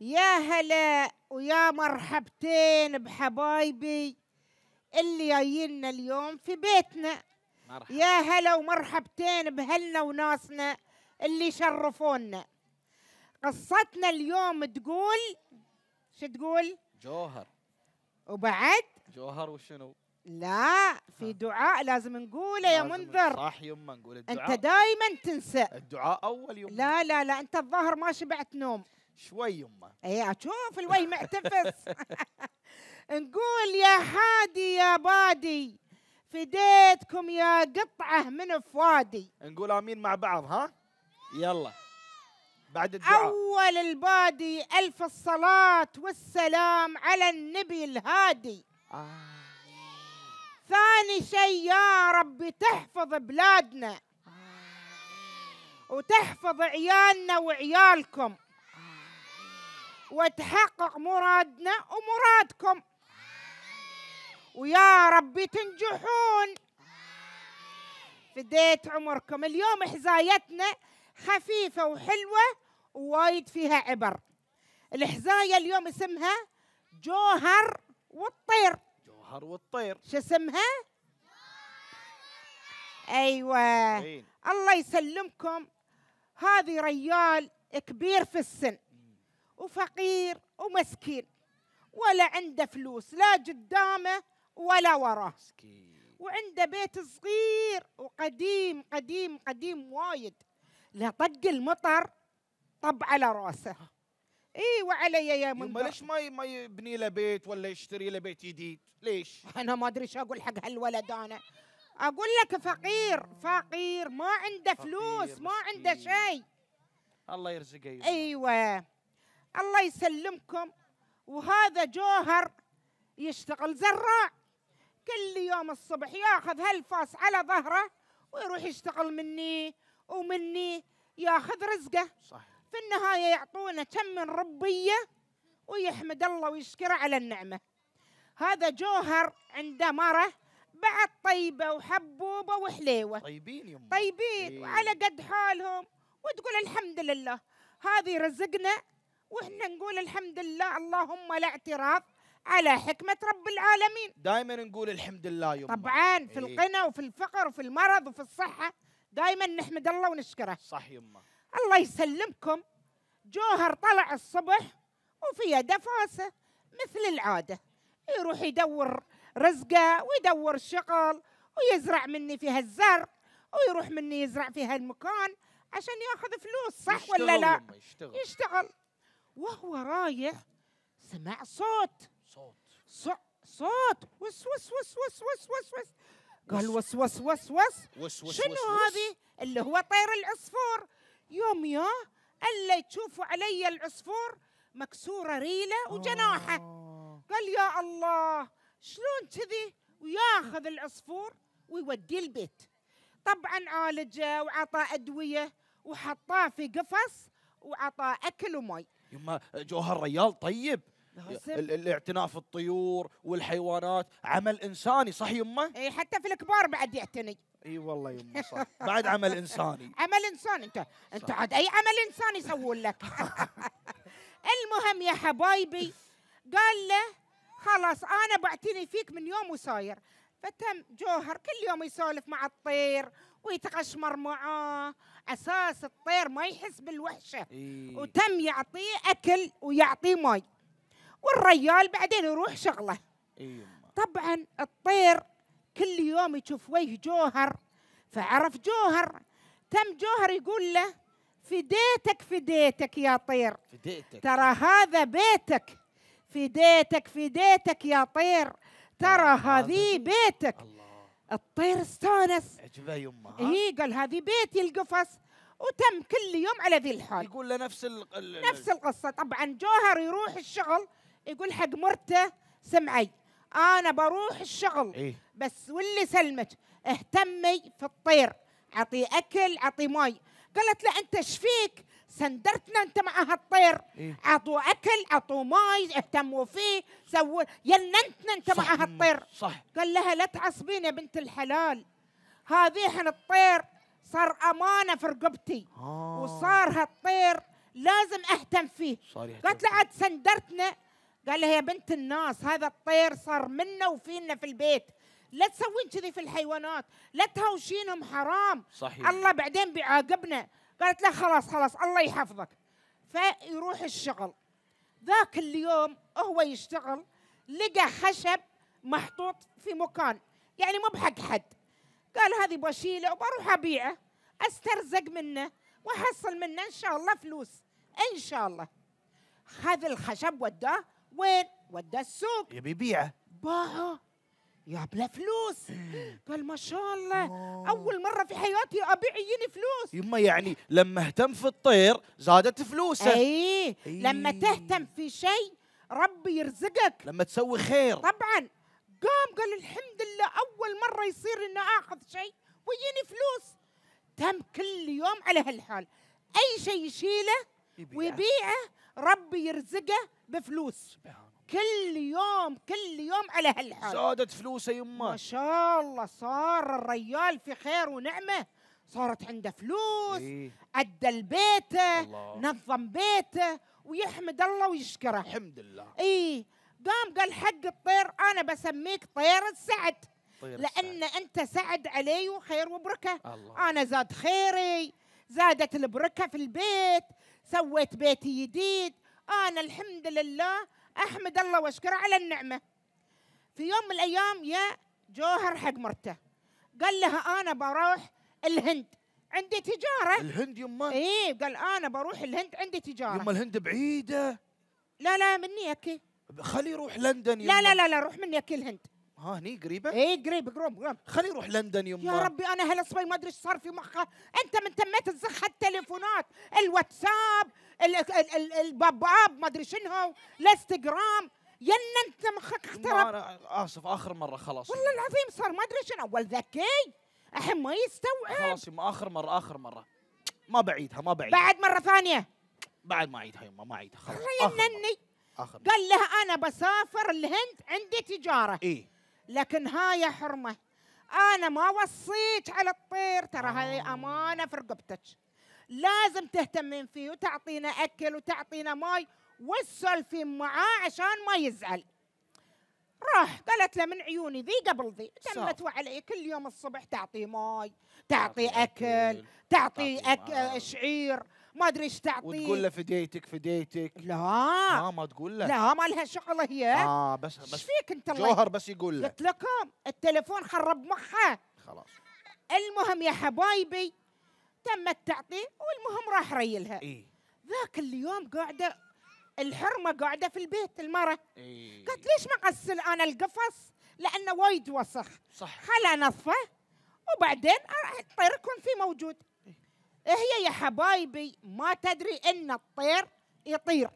يا هلا ويا مرحبتين بحبايبي اللي جايين اليوم في بيتنا مرحب. يا هلا ومرحبتين بهلنا وناسنا اللي شرفونا قصتنا اليوم تقول شو تقول جوهر وبعد جوهر وشنو لا في دعاء لازم نقوله يا منذر صح يما نقول الدعاء انت دائما تنسى الدعاء اول يوم لا لا لا انت الظاهر ما شبعت نوم شوي يما اي اشوف الوي معتفس نقول يا حادي يا بادي فديتكم يا قطعه من فوادي نقول امين مع بعض ها يلا بعد الدعاء اول البادي الف الصلاه والسلام على النبي الهادي آه. ثاني شيء يا ربي تحفظ بلادنا وتحفظ عيالنا وعيالكم وتحقق مرادنا ومرادكم ويا ربي تنجحون فديت عمركم اليوم حزايتنا خفيفة وحلوة ووايد فيها عبر الحزاية اليوم اسمها جوهر والطير جوهر والطير شو اسمها؟ ايوه إيه. الله يسلمكم هذه ريال كبير في السن وفقير ومسكين ولا عنده فلوس لا قدامه ولا وراه وعنده بيت صغير وقديم قديم قديم وايد لا طق المطر طب على راسه اي وعلي يا منبر ليش ما ما يبني له بيت ولا يشتري له بيت جديد ليش انا ما ادري شو اقول حق هالولد انا اقول لك فقير فقير ما عنده فلوس ما عنده شيء الله يرزقه ايوه الله يسلمكم وهذا جوهر يشتغل زراع كل يوم الصبح ياخذ هالفاس على ظهره ويروح يشتغل مني ومني ياخذ رزقه صح. في النهاية يعطونا كم من ربية ويحمد الله ويشكره على النعمة هذا جوهر عنده مرة بعد طيبة وحبوبة وحليوة طيبين يما طيبين وعلى قد حالهم وتقول الحمد لله هذه رزقنا واحنا نقول الحمد لله اللهم لا اعتراض على حكمة رب العالمين دائما نقول الحمد لله يما طبعا في إيه. القنا وفي الفقر وفي المرض وفي الصحة دائما نحمد الله ونشكره صح يما الله يسلمكم جوهر طلع الصبح وفي يده فاسة مثل العادة يروح يدور رزقه ويدور شغل ويزرع مني في هالزرع ويروح مني يزرع في هالمكان عشان ياخذ فلوس صح ولا لا يشتغل. يشتغل وهو رايح سمع صوت صوت صوت, وس وس وس وس وس وس وس قال وس وس وس وس, وس شنو هذه اللي هو طير العصفور يوم يا الا تشوفوا علي العصفور مكسوره ريله وجناحه آه. قال يا الله شلون كذي وياخذ العصفور ويوديه البيت طبعا عالجه وعطاه ادويه وحطاه في قفص وعطاه اكل ومي يما جوهر ريال طيب الاعتناء في الطيور والحيوانات عمل انساني صح يما؟ اي حتى في الكبار بعد يعتني اي والله يما صح بعد عمل انساني عمل انساني انت انت عاد اي عمل انساني يسوون لك المهم يا حبايبي قال له خلاص انا بعتني فيك من يوم وصاير فتم جوهر كل يوم يسولف مع الطير ويتغشمر معاه اساس الطير ما يحس بالوحشه إيه. وتم يعطيه اكل ويعطيه ماي والريال بعدين يروح شغله إيه. طبعا الطير كل يوم يشوف وجه جوهر فعرف جوهر تم جوهر يقول له فديتك فديتك يا طير فديتك ترى هذا بيتك فديتك فديتك يا طير ترى آه، هذه بيتك الله. الطير استانس عجبه يمه هي قال هذه بيتي القفص وتم كل يوم على ذي الحال يقول له نفس ال... نفس القصه طبعا جوهر يروح الشغل يقول حق مرته سمعي انا بروح الشغل إيه؟ بس واللي سلمك اهتمي في الطير اعطيه اكل اعطيه ماي قالت له انت ايش فيك سندرتنا انت مع هالطير إيه؟ اعطوه اكل اعطوه ماي اهتموا فيه سووا يننتنا انت مع هالطير صح قال لها لا تعصبين يا بنت الحلال حن الطير صار امانه في رقبتي آه. وصار هالطير لازم اهتم فيه قالت له عاد سندرتنا قال لها يا بنت الناس هذا الطير صار منا وفينا في البيت لا تسوين كذي في الحيوانات لا تهاوشينهم حرام صحيح الله بعدين بيعاقبنا قالت له خلاص خلاص الله يحفظك فيروح الشغل ذاك اليوم هو يشتغل لقى خشب محطوط في مكان يعني مو بحق حد قال هذه بشيله وبروح ابيعه استرزق منه واحصل منه ان شاء الله فلوس ان شاء الله خذ الخشب وداه وين؟ وداه السوق يبي يبيعه باعه بلا فلوس إيه. قال ما شاء الله آه. اول مره في حياتي ابيع يجيني فلوس يما يعني لما اهتم في الطير زادت فلوسه اي لما تهتم في شيء ربي يرزقك لما تسوي خير طبعا قام قال الحمد لله اول مره يصير اني اخذ شيء ويجيني فلوس تم كل يوم على هالحال اي شيء يشيله ويبيعه ربي يرزقه بفلوس سبحان كل يوم كل يوم على هالحال زادت فلوسه يما ما شاء الله صار الريال في خير ونعمه صارت عنده فلوس إيه؟ ادى لبيته نظم بيته ويحمد الله ويشكره الحمد لله اي قام قال حق الطير انا بسميك طير السعد طير لان السعد. انت سعد علي وخير وبركه الله. انا زاد خيري زادت البركه في البيت سويت بيتي جديد انا الحمد لله احمد الله واشكره على النعمه في يوم من الايام يا جوهر حق مرته قال لها انا بروح الهند عندي تجاره الهند يما اي قال انا بروح الهند عندي تجاره يما الهند بعيده لا لا مني اكي خلي يروح لندن يما لا لا لا, لا روح مني اكي الهند ها هني قريبه؟ ايه قريبه قريب قريب خليه يروح لندن يما يا ربي انا هالصبي ما ادري ايش صار في مخه انت من تميت تزخ التليفونات الواتساب الباب ال ما ادري شنو الانستغرام يلا انت مخك اخترب انا اسف اخر مره خلاص والله العظيم صار ما ادري شنو اول ذكي الحين ما يستوعب خلاص يما اخر مره اخر مره ما بعيدها ما بعيدها بعد مره ثانيه بعد ما اعيدها يما ما اعيدها خلاص مرة. قال لها انا بسافر الهند عندي تجاره ايه لكن هاي حرمة أنا ما وصيت على الطير ترى هاي آه. أمانة في رقبتك لازم تهتمين فيه وتعطينا أكل وتعطينا ماي في معاه عشان ما يزعل راح قالت له من عيوني ذي قبل ذي تمت وعليه كل يوم الصبح تعطيه ماي تعطيه أكل تعطيه أك... شعير ما ادري ايش تعطيه وتقول له فديتك فديتك لا لا ما تقول له لا ما لها شغله هي اه بس بس ايش فيك انت الله جوهر بس يقول له قلت لكم التليفون خرب مخه خلاص المهم يا حبايبي تم التعطي والمهم راح ريلها اي ذاك اليوم قاعده الحرمه قاعده في البيت المره إيه؟ قالت ليش ما اغسل انا القفص لانه وايد وسخ صح خلا نظفه وبعدين راح يكون في موجود هي يا حبايبي ما تدري ان الطير يطير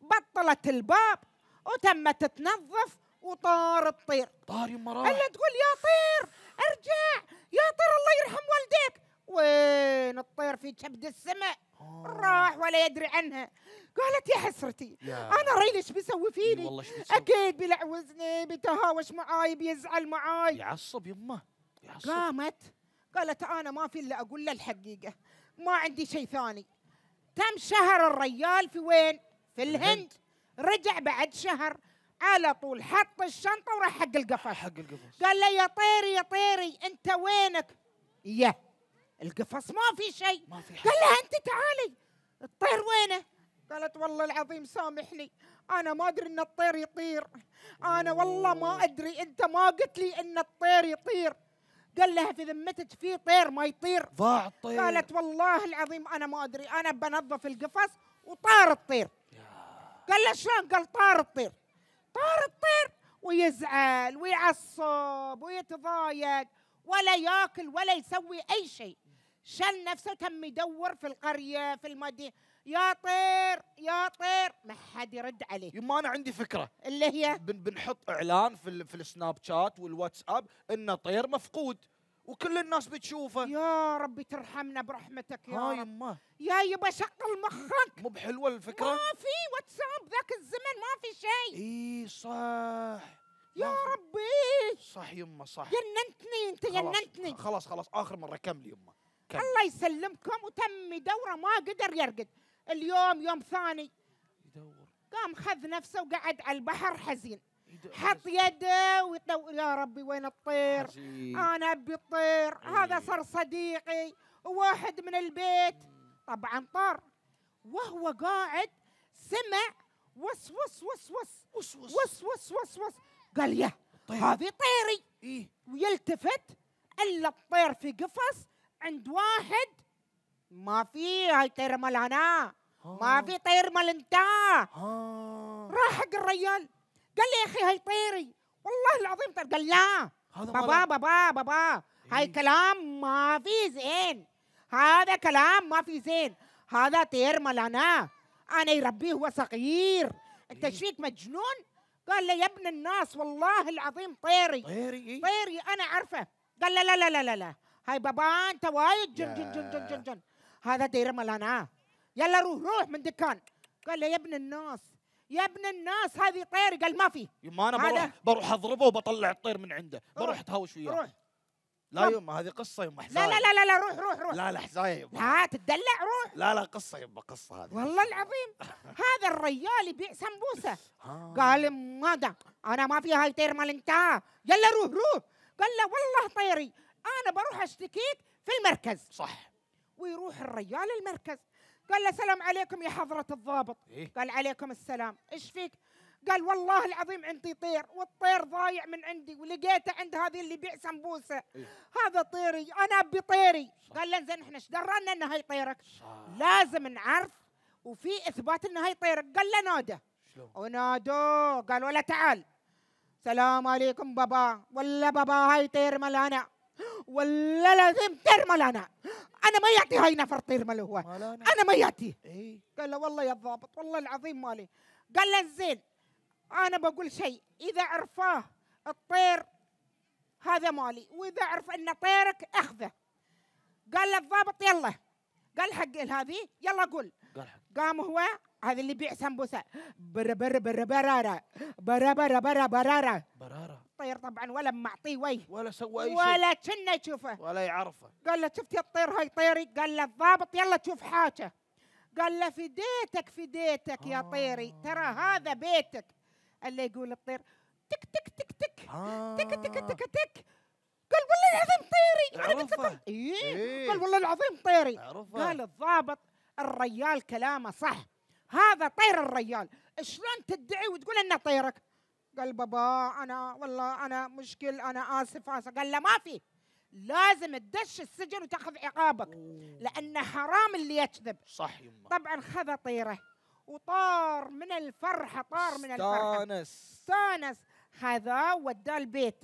بطلت الباب وتمت تنظف وطار الطير طار يما الا تقول يا طير ارجع يا طير الله يرحم والديك وين الطير في كبد السماء آه. راح ولا يدري عنها قالت يا حسرتي يا. انا ايش بيسوي فيني والله اكيد بيلعوزني بيتهاوش معاي بيزعل معاي يعصب يمه يعصب قامت قالت انا ما في الا اقول له الحقيقه ما عندي شيء ثاني تم شهر الريال في وين في الهند رجع بعد شهر على طول حط الشنطه وراح حق القفص حق القفص قال له يا طيري يا طيري انت وينك يا القفص ما في شيء ما في حاجة. قال لها انت تعالي الطير وينه قالت والله العظيم سامحني انا ما ادري ان الطير يطير انا والله ما ادري انت ما قلت لي ان الطير يطير قال لها في ذمتك في طير ما يطير ضاع الطير قالت والله العظيم انا ما ادري انا بنظف القفص وطار الطير قال له شلون قال طار الطير طار الطير ويزعل ويعصب ويتضايق ولا ياكل ولا يسوي اي شيء شل نفسه تم يدور في القريه في المدينه يا طير يا طير ما حد يرد عليه يما انا عندي فكره اللي هي بن بنحط اعلان في في السناب شات والواتساب ان طير مفقود وكل الناس بتشوفه يا ربي ترحمنا برحمتك يا هاي يما يا يبا شغل مخك مو بحلوه الفكره ما في واتساب ذاك الزمن ما في شيء اي صح يا ربي صح يما صح جننتني انت جننتني خلاص خلاص اخر مره كمل يما الله يسلمكم وتم دوره ما قدر يرقد اليوم يوم ثاني يدور قام خذ نفسه وقعد على البحر حزين حط يده ويطو... يا ربي وين الطير انا ابي الطير هذا إيه. صار صديقي وواحد من البيت طبعا طار وهو قاعد سمع وس وس وس وس وس وس وس وس, وس, وس. قال يا هذه طيري إيه؟ ويلتفت الا الطير في قفص عند واحد ما في هاي طير مال انا آه. ما في طير مال انت آه. راح حق الرجال قال لي يا اخي هاي طيري والله العظيم طير قال لا بابا بابا بابا إيه. هاي كلام ما في زين هذا كلام ما في زين هذا طير مال انا انا يربيه هو صغير انت ايش فيك مجنون قال لي يا ابن الناس والله العظيم طيري طيري إيه. طيري انا عارفه قال لا لا لا لا لا هاي بابا انت وايد جن جن جن جن جن, جن. هذا دير ملانا يلا روح روح من دكان قال له يا ابن الناس يا ابن الناس هذه طير قال ما في ما انا بروح بروح اضربه وبطلع الطير من عنده بروح اتهاوش وياه روح لا يما هذه قصة يما حزاية لا لا لا لا روح روح روح لا لا حزاية يما لا تدلع روح لا لا قصة يما قصة هذه والله العظيم هذا الرجال يبيع سمبوسة آه. قال ماذا أنا ما في هاي طير مال انت يلا روح روح قال له والله طيري أنا بروح أشتكيك في المركز صح ويروح الرجال المركز قال له سلام عليكم يا حضرة الضابط إيه؟ قال عليكم السلام ايش فيك قال والله العظيم عندي طير والطير ضايع من عندي ولقيته عند هذه اللي بيع سمبوسه إيه؟ هذا طيري انا ابي طيري قال له زين احنا ايش درانا ان هاي طيرك لازم نعرف وفي اثبات ان هاي طيرك قال له نادى ونادوا قال ولا تعال سلام عليكم بابا ولا بابا هاي طير ملانا ولا لازم ترمل انا انا ما ياتي هاي نفر ترمله هو أنا. انا ما ياتي إيه؟ قال له والله يا الضابط والله العظيم مالي قال له زين انا بقول شيء اذا عرفاه الطير هذا مالي واذا عرف ان طيرك اخذه قال له الضابط يلا قال حق هذه يلا قول قال حق قام هو هذا اللي يبيع سمبوسه برا برا برا برا برا برا برا برا برا الطير طبعا ولا معطيه وي ولا سوى اي شيء ولا كنا يشوفه ولا يعرفه قال له شفت يا الطير هاي طيري قال له الضابط يلا تشوف حاجه قال له فديتك فديتك يا طيري آه. ترى هذا بيتك اللي يقول الطير تك تك تك تك آه. تك تك تك تك قال والله العظيم طيري انا إيه. إيه. قال والله العظيم طيري قال الضابط الريال كلامه صح هذا طير الرجال شلون تدعي وتقول انه طيرك قال بابا انا والله انا مشكل انا اسف اسف قال له ما في لازم تدش السجن وتاخذ عقابك لان حرام اللي يكذب صح يما طبعا خذ طيره وطار من الفرحه طار من الفرحه استانس استانس خذاه وداه البيت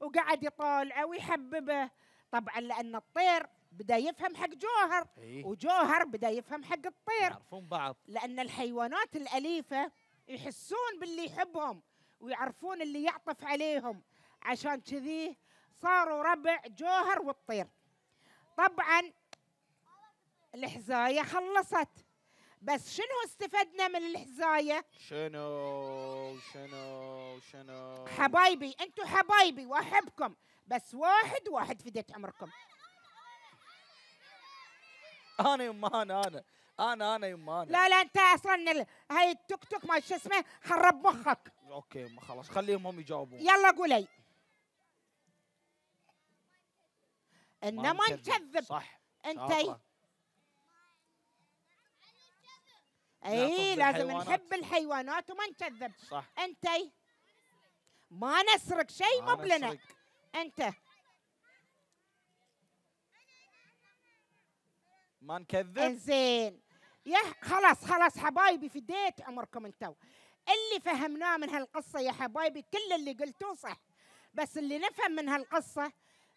وقعد يطالعه ويحببه طبعا لان الطير بدا يفهم حق جوهر إيه؟ وجوهر بدا يفهم حق الطير يعرفون بعض لان الحيوانات الاليفه يحسون باللي يحبهم ويعرفون اللي يعطف عليهم عشان كذي صاروا ربع جوهر والطير طبعا الحزايه خلصت بس شنو استفدنا من الحزايه؟ شنو شنو شنو حبايبي انتم حبايبي واحبكم بس واحد واحد فديت عمركم انا يما انا انا انا انا يما انا لا لا انت اصلا هاي التوك توك ما شو اسمه خرب مخك اوكي يما خلاص خليهم هم يجاوبون يلا قولي انما ما نكذب صح انت اي إيه، لازم نحب الحيوانات وما نكذب صح انت إيه؟ ما نسرق شيء مو بلنا انت ما نكذب زين يا خلاص خلاص حبايبي فديت عمركم انتو اللي فهمناه من هالقصه يا حبايبي كل اللي قلتوه صح بس اللي نفهم من هالقصه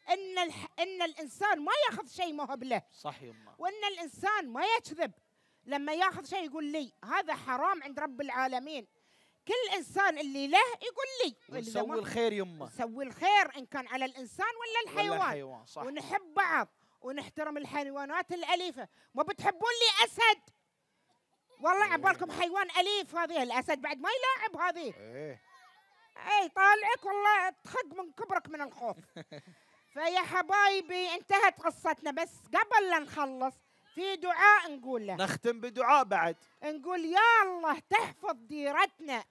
ان الح... ان الانسان ما ياخذ شيء ما هو بله صح يما وان الانسان ما يكذب لما ياخذ شيء يقول لي هذا حرام عند رب العالمين كل انسان اللي له يقول لي يسوي الخير يما نسوي الخير ان كان على الانسان ولا الحيوان, ولا الحيوان صح. ونحب بعض ونحترم الحيوانات الأليفة ما بتحبون لي أسد والله إيه. عبالكم حيوان أليف هذه الأسد بعد ما يلاعب هذه إيه أي طالعك والله تخق من كبرك من الخوف فيا حبايبي انتهت قصتنا بس قبل لا نخلص في دعاء نقول له نختم بدعاء بعد نقول يا الله تحفظ ديرتنا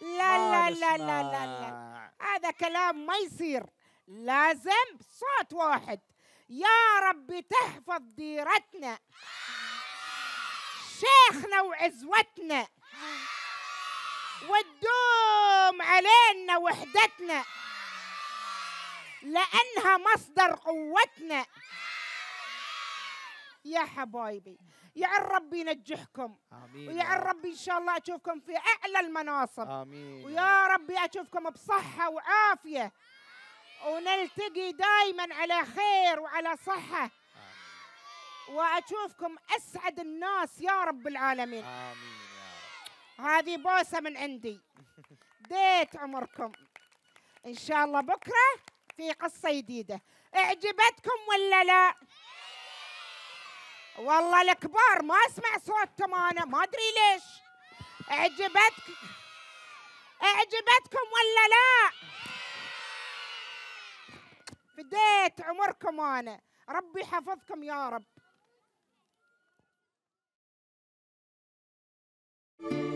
لا لا لا لا لا لا هذا كلام ما يصير لازم صوت واحد يا رب تحفظ ديرتنا شيخنا وعزوتنا وتدوم علينا وحدتنا لأنها مصدر قوتنا يا حبايبي يعن ربي ينجحكم امين ويعن ربي ان شاء الله اشوفكم في اعلى المناصب امين ويا ربي اشوفكم بصحه وعافيه ونلتقي دائما على خير وعلى صحة آمين. وأشوفكم أسعد الناس يا رب العالمين آمين هذه بوسة من عندي ديت عمركم إن شاء الله بكرة في قصة جديدة أعجبتكم ولا لا والله الكبار ما أسمع صوتهم أنا ما أدري ليش أعجبتك أعجبتكم ولا لا فديت عمركم أنا ربي يحفظكم يا رب thank you